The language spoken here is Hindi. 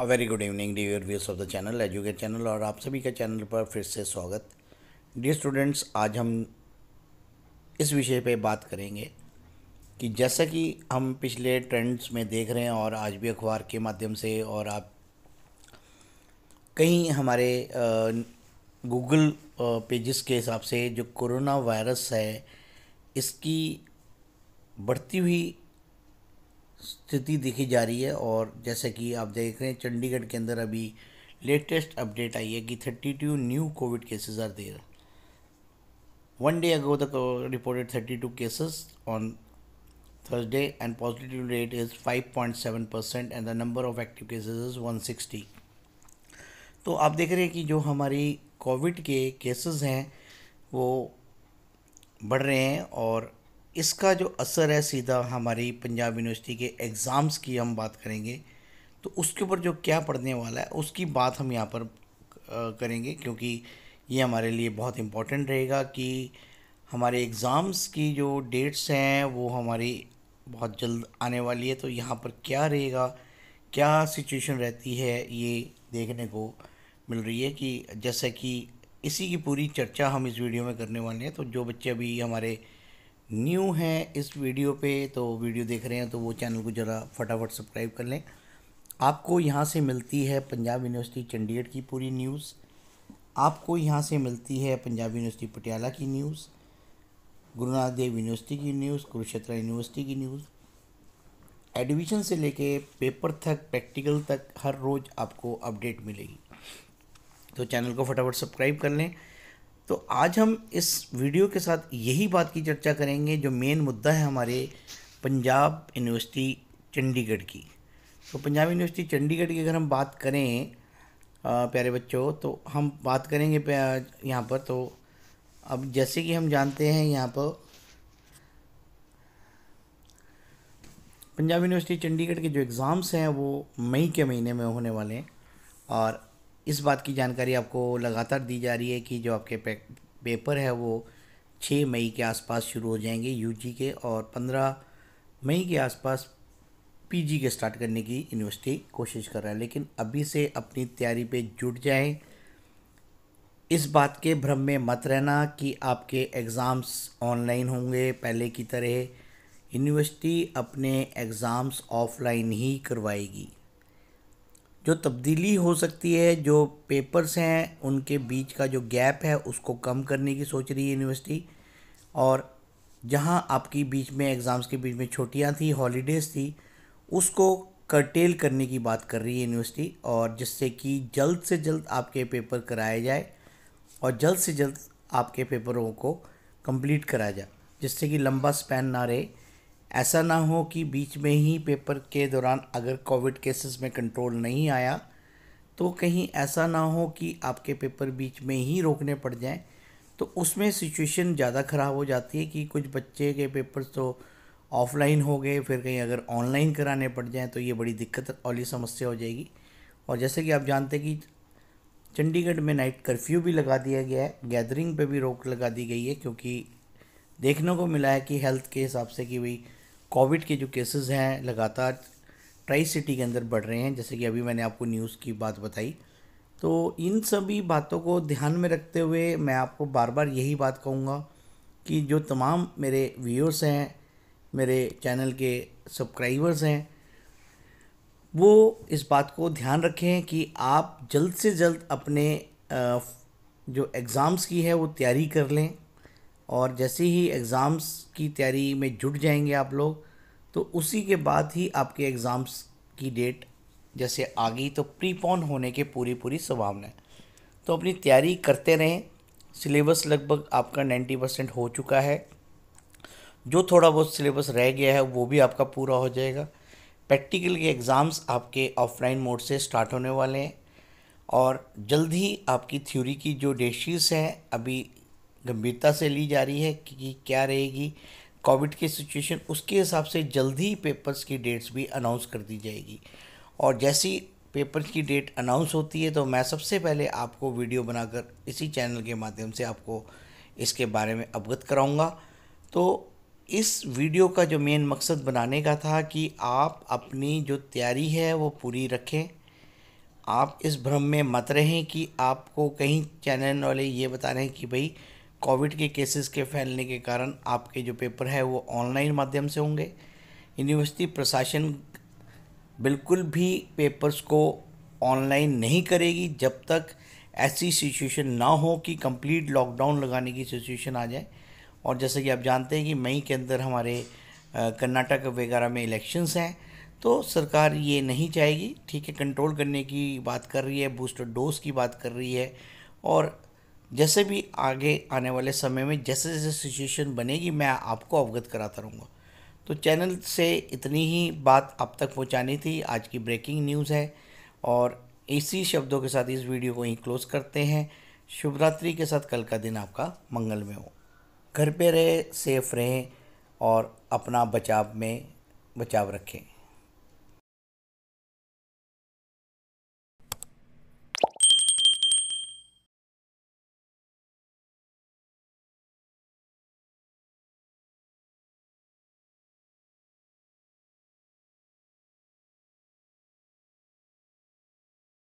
A very good evening the views of the channel educate channel और आप सभी के चैनल पर फिर से स्वागत डी स्टूडेंट्स आज हम इस विषय पे बात करेंगे कि जैसा कि हम पिछले ट्रेंड्स में देख रहे हैं और आज भी अखबार के माध्यम से और आप कहीं हमारे गूगल पेजेस के हिसाब से जो कोरोना वायरस है इसकी बढ़ती हुई स्थिति देखी जा रही है और जैसे कि आप देख रहे हैं चंडीगढ़ के अंदर अभी लेटेस्ट अपडेट आई है कि thirty two new covid cases are there one day ago the reported thirty two cases on Thursday and positive rate is 5.7% and the number of active cases is 160. तो आप देख रहे हैं कि जो हमारी कोविड के केसेस हैं वो बढ़ रहे हैं और इसका जो असर है सीधा हमारी पंजाब यूनिवर्सिटी के एग्ज़ाम्स की हम बात करेंगे तो उसके ऊपर जो क्या पढ़ने वाला है उसकी बात हम यहाँ पर करेंगे क्योंकि ये हमारे लिए बहुत इम्पोर्टेंट रहेगा कि हमारे एग्ज़ाम्स की जो डेट्स हैं वो हमारी बहुत जल्द आने वाली है तो यहाँ पर क्या रहेगा क्या सिचुएशन रहती है ये देखने को मिल रही है कि जैसे कि इसी की पूरी चर्चा हम इस वीडियो में करने वाले हैं तो जो बच्चे अभी हमारे न्यू हैं इस वीडियो पे तो वीडियो देख रहे हैं तो वो चैनल को ज़रा फटाफट सब्सक्राइब कर लें आपको यहाँ से मिलती है पंजाब यूनिवर्सिटी चंडीगढ़ की पूरी न्यूज़ आपको यहाँ से मिलती है पंजाब यूनिवर्सिटी पटियाला की न्यूज़ गुरु नानक देव यूनिवर्सिटी की न्यूज़ कुरुक्षेत्र यूनिवर्सिटी की न्यूज़ एडमिशन से लेके पेपर तक प्रैक्टिकल तक हर रोज़ आपको अपडेट मिलेगी तो चैनल को फटाफट सब्सक्राइब कर लें तो आज हम इस वीडियो के साथ यही बात की चर्चा करेंगे जो मेन मुद्दा है हमारे पंजाब यूनिवर्सिटी चंडीगढ़ की तो पंजाब यूनिवर्सिटी चंडीगढ़ की अगर हम बात करें प्यारे बच्चों तो हम बात करेंगे यहाँ पर तो अब जैसे कि हम जानते हैं यहाँ पर पंजाब यूनिवर्सिटी चंडीगढ़ के जो एग्ज़ाम्स हैं वो मई के महीने में होने वाले हैं और इस बात की जानकारी आपको लगातार दी जा रही है कि जो आपके पे, पेपर है वो छः मई के आसपास शुरू हो जाएंगे यूजी के और पंद्रह मई के आसपास पीजी के स्टार्ट करने की यूनिवर्सिटी कोशिश कर रहा है लेकिन अभी से अपनी तैयारी पे जुट जाएं इस बात के भ्रम में मत रहना कि आपके एग्ज़ाम्स ऑनलाइन होंगे पहले की तरह यूनिवर्सिटी अपने एग्ज़ाम्स ऑफलाइन ही करवाएगी जो तब्दीली हो सकती है जो पेपर्स हैं उनके बीच का जो गैप है उसको कम करने की सोच रही है यूनिवर्सिटी और जहां आपकी बीच में एग्ज़ाम्स के बीच में छुट्टियां थी हॉलीडेज़ थी उसको कर्टेल करने की बात कर रही है यूनिवर्सिटी और जिससे कि जल्द से जल्द आपके पेपर कराए जाए और जल्द से जल्द आपके पेपरों को कंप्लीट कराया जाए जिससे कि लंबा स्पैन ना रहे ऐसा ना हो कि बीच में ही पेपर के दौरान अगर कोविड केसेस में कंट्रोल नहीं आया तो कहीं ऐसा ना हो कि आपके पेपर बीच में ही रोकने पड़ जाएं तो उसमें सिचुएशन ज़्यादा ख़राब हो जाती है कि कुछ बच्चे के पेपर तो ऑफलाइन हो गए फिर कहीं अगर ऑनलाइन कराने पड़ जाएं तो ये बड़ी दिक्कत वाली समस्या हो जाएगी और जैसे कि आप जानते हैं कि चंडीगढ़ में नाइट कर्फ्यू भी लगा दिया गया है गैदरिंग पे भी रोक लगा दी गई है क्योंकि देखने को मिला है कि हेल्थ के हिसाब से कि भाई कोविड के जो केसेस हैं लगातार ट्राई सिटी के अंदर बढ़ रहे हैं जैसे कि अभी मैंने आपको न्यूज़ की बात बताई तो इन सभी बातों को ध्यान में रखते हुए मैं आपको बार बार यही बात कहूँगा कि जो तमाम मेरे व्यूअर्स हैं मेरे चैनल के सब्सक्राइबर्स हैं वो इस बात को ध्यान रखें कि आप जल्द से जल्द अपने जो एग्ज़ाम्स की है वो तैयारी कर लें और जैसे ही एग्ज़ाम्स की तैयारी में जुट जाएंगे आप लोग तो उसी के बाद ही आपके एग्ज़ाम्स की डेट जैसे आ गई तो प्रीपोन होने के पूरी पूरी संभावना है तो अपनी तैयारी करते रहें सिलेबस लगभग आपका नाइन्टी परसेंट हो चुका है जो थोड़ा बहुत सिलेबस रह गया है वो भी आपका पूरा हो जाएगा प्रैक्टिकल के एग्ज़ाम्स आपके ऑफलाइन मोड से स्टार्ट होने वाले हैं और जल्द ही आपकी थ्योरी की जो डेशीज़ हैं अभी गंभीरता से ली जा रही है कि क्या रहेगी कोविड की सिचुएशन उसके हिसाब से जल्दी ही पेपर्स की डेट्स भी अनाउंस कर दी जाएगी और जैसी पेपर्स की डेट अनाउंस होती है तो मैं सबसे पहले आपको वीडियो बनाकर इसी चैनल के माध्यम से आपको इसके बारे में अवगत कराऊंगा तो इस वीडियो का जो मेन मकसद बनाने का था कि आप अपनी जो तैयारी है वो पूरी रखें आप इस भ्रम में मत रहें कि आपको कहीं चैनल वाले ये बता रहे हैं कि भाई कोविड के केसेस के फैलने के कारण आपके जो पेपर है वो ऑनलाइन माध्यम से होंगे यूनिवर्सिटी प्रशासन बिल्कुल भी पेपर्स को ऑनलाइन नहीं करेगी जब तक ऐसी सिचुएशन ना हो कि कंप्लीट लॉकडाउन लगाने की सिचुएशन आ जाए और जैसे कि आप जानते हैं कि मई के अंदर हमारे कर्नाटक वगैरह में इलेक्शंस हैं तो सरकार ये नहीं चाहेगी ठीक है कंट्रोल करने की बात कर रही है बूस्टर डोज की बात कर रही है और जैसे भी आगे आने वाले समय में जैसे जैसे सिचुएशन बनेगी मैं आपको अवगत कराता रहूँगा तो चैनल से इतनी ही बात आप तक पहुँचानी थी आज की ब्रेकिंग न्यूज़ है और इसी शब्दों के साथ इस वीडियो को यहीं क्लोज़ करते हैं शुभरात्रि के साथ कल का दिन आपका मंगल में हो घर पे रहे सेफ रहें और अपना बचाव में बचाव रखें